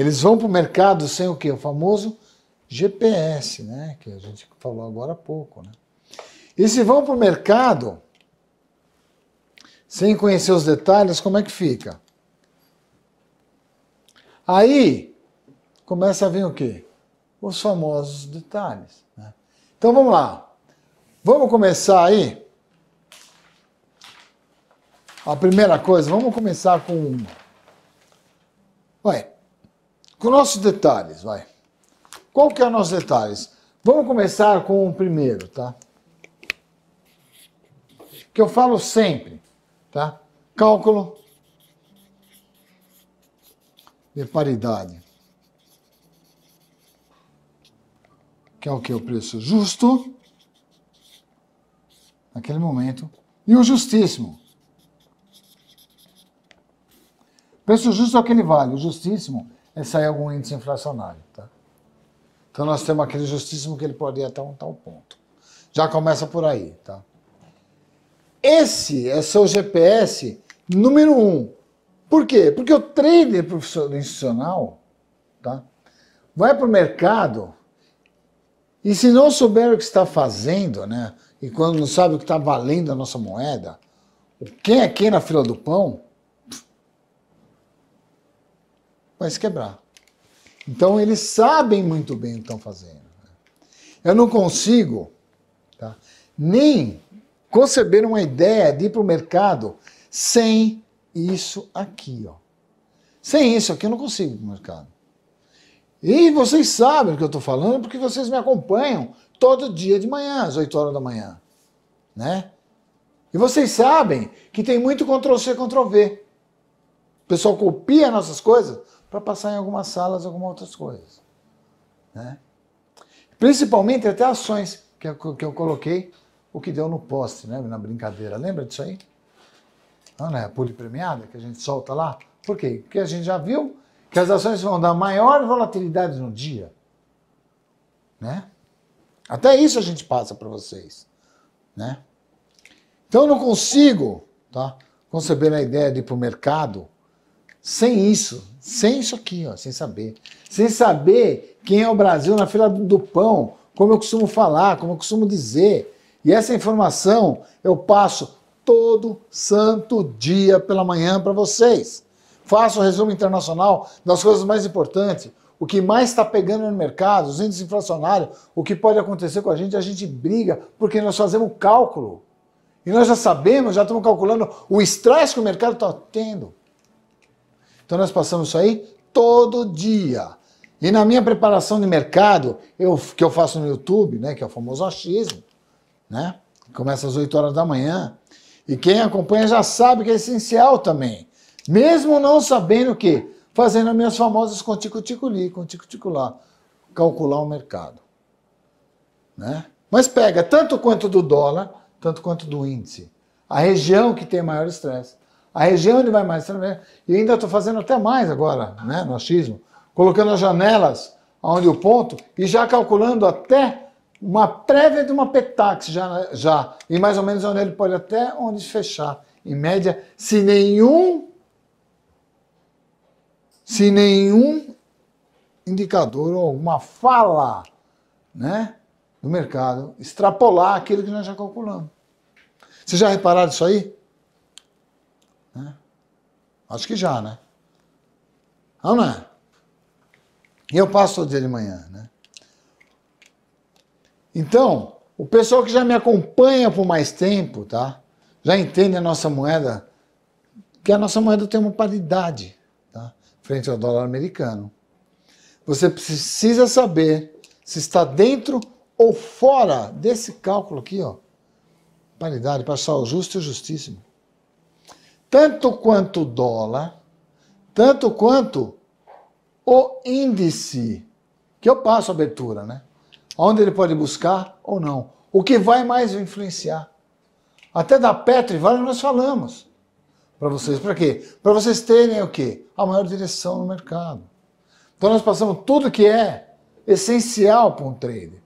Eles vão para o mercado sem o que? O famoso GPS, né? Que a gente falou agora há pouco, né? E se vão para o mercado sem conhecer os detalhes, como é que fica? Aí começa a vir o quê? Os famosos detalhes. Né? Então vamos lá. Vamos começar aí. A primeira coisa, vamos começar com com nossos detalhes, vai. Qual que é o nossos detalhes? Vamos começar com o primeiro, tá? Que eu falo sempre, tá? Cálculo de paridade. Que é o que? O preço justo naquele momento e o justíssimo. Preço justo é o que ele vale, o justíssimo sai é sair algum índice inflacionário. Tá? Então nós temos aquele justíssimo que ele pode ir até um tal ponto. Já começa por aí. Tá? Esse é seu GPS número um. Por quê? Porque o trader profissional, institucional tá? vai para o mercado e se não souber o que está fazendo, né? e quando não sabe o que está valendo a nossa moeda, quem é quem na fila do pão, vai se quebrar. Então eles sabem muito bem o que estão fazendo. Eu não consigo tá, nem conceber uma ideia de ir para o mercado sem isso aqui. Ó. Sem isso aqui eu não consigo ir para o mercado. E vocês sabem o que eu estou falando porque vocês me acompanham todo dia de manhã, às 8 horas da manhã. Né? E vocês sabem que tem muito Ctrl-C, Ctrl-V. O pessoal copia nossas coisas, para passar em algumas salas, algumas outras coisas. Né? Principalmente até ações é que eu, que eu coloquei, o que deu no poste, né? na brincadeira. Lembra disso aí? Não, é A pule premiada que a gente solta lá. Por quê? Porque a gente já viu que as ações vão dar maior volatilidade no dia. Né? Até isso a gente passa para vocês. Né? Então eu não consigo tá, conceber a ideia de ir para o mercado sem isso, sem isso aqui, ó, sem saber. Sem saber quem é o Brasil na fila do pão, como eu costumo falar, como eu costumo dizer. E essa informação eu passo todo santo dia pela manhã para vocês. Faço o resumo internacional das coisas mais importantes, o que mais está pegando no mercado, os índices inflacionários, o que pode acontecer com a gente, a gente briga porque nós fazemos cálculo. E nós já sabemos, já estamos calculando o estresse que o mercado está tendo. Então nós passamos isso aí todo dia. E na minha preparação de mercado, eu, que eu faço no YouTube, né, que é o famoso achismo, né, começa às 8 horas da manhã, e quem acompanha já sabe que é essencial também. Mesmo não sabendo o que, fazendo as minhas famosas com tico-tico-li, com tico-tico-lá, calcular o mercado. Né? Mas pega tanto quanto do dólar, tanto quanto do índice. A região que tem maior estresse a região onde vai mais. E ainda estou fazendo até mais agora, né, no achismo. Colocando as janelas onde o ponto e já calculando até uma prévia de uma petax já, já. E mais ou menos onde ele pode até onde fechar. Em média, se nenhum se nenhum indicador ou alguma fala né, do mercado extrapolar aquilo que nós já calculamos. Vocês já repararam isso aí? Né? Acho que já, né? Não, não é? E eu passo todo dia de manhã, né? Então, o pessoal que já me acompanha por mais tempo, tá? Já entende a nossa moeda, que a nossa moeda tem uma paridade, tá? Frente ao dólar americano. Você precisa saber se está dentro ou fora desse cálculo aqui, ó. Paridade, o justo e justíssimo tanto quanto o dólar, tanto quanto o índice, que eu passo a abertura, né? Onde ele pode buscar ou não. O que vai mais influenciar. Até da vale, nós falamos para vocês. Para quê? Para vocês terem o quê? A maior direção no mercado. Então nós passamos tudo que é essencial para um trader.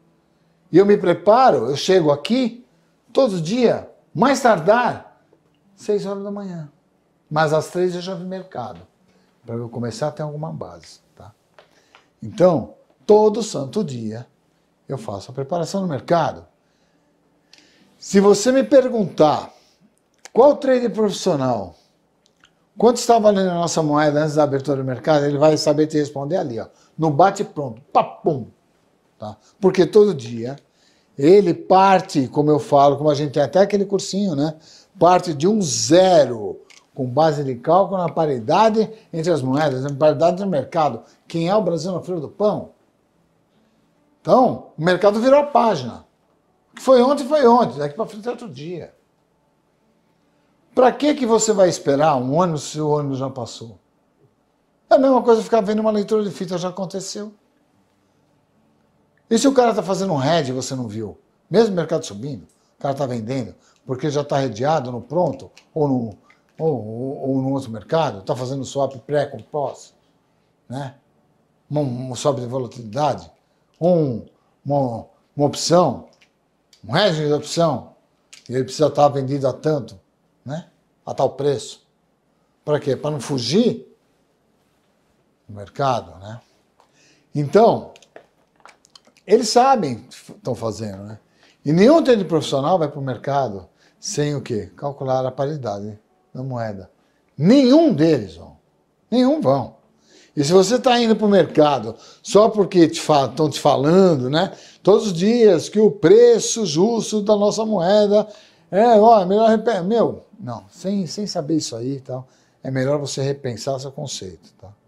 E eu me preparo, eu chego aqui todo dia, mais tardar, 6 horas da manhã. Mas às três eu já vi mercado, para eu começar a ter alguma base. Tá? Então, todo santo dia eu faço a preparação no mercado. Se você me perguntar qual trader profissional, quanto está valendo a nossa moeda antes da abertura do mercado, ele vai saber te responder ali, ó, no bate-pronto, papum. Tá? Porque todo dia ele parte, como eu falo, como a gente tem até aquele cursinho, né? Parte de um zero com base de cálculo na paridade entre as moedas, na paridade do mercado. Quem é o Brasil na fila do pão? Então, o mercado virou a página. O que foi ontem, foi ontem. Daqui para frente é outro dia. Para que, que você vai esperar um ano? se o ônibus já passou? É a mesma coisa ficar vendo uma leitura de fita, já aconteceu. E se o cara está fazendo um red, e você não viu? Mesmo o mercado subindo, o cara está vendendo, porque já está redeado no pronto ou no, ou, ou, ou no outro mercado, está fazendo swap pré com pós, né? um, um swap de volatilidade, um, uma, uma opção, um hedging de opção, e ele precisa estar vendido a tanto, né? a tal preço. Para quê? Para não fugir do mercado. Né? Então, eles sabem o que estão fazendo, né? E nenhum treino profissional vai para o mercado sem o quê? Calcular a paridade da moeda. Nenhum deles vão. Nenhum vão. E se você está indo para o mercado só porque estão te, te, falando, né? Todos os dias que o preço justo da nossa moeda é, ó, é melhor Meu, não, sem, sem saber isso aí e tal, é melhor você repensar seu conceito, tá?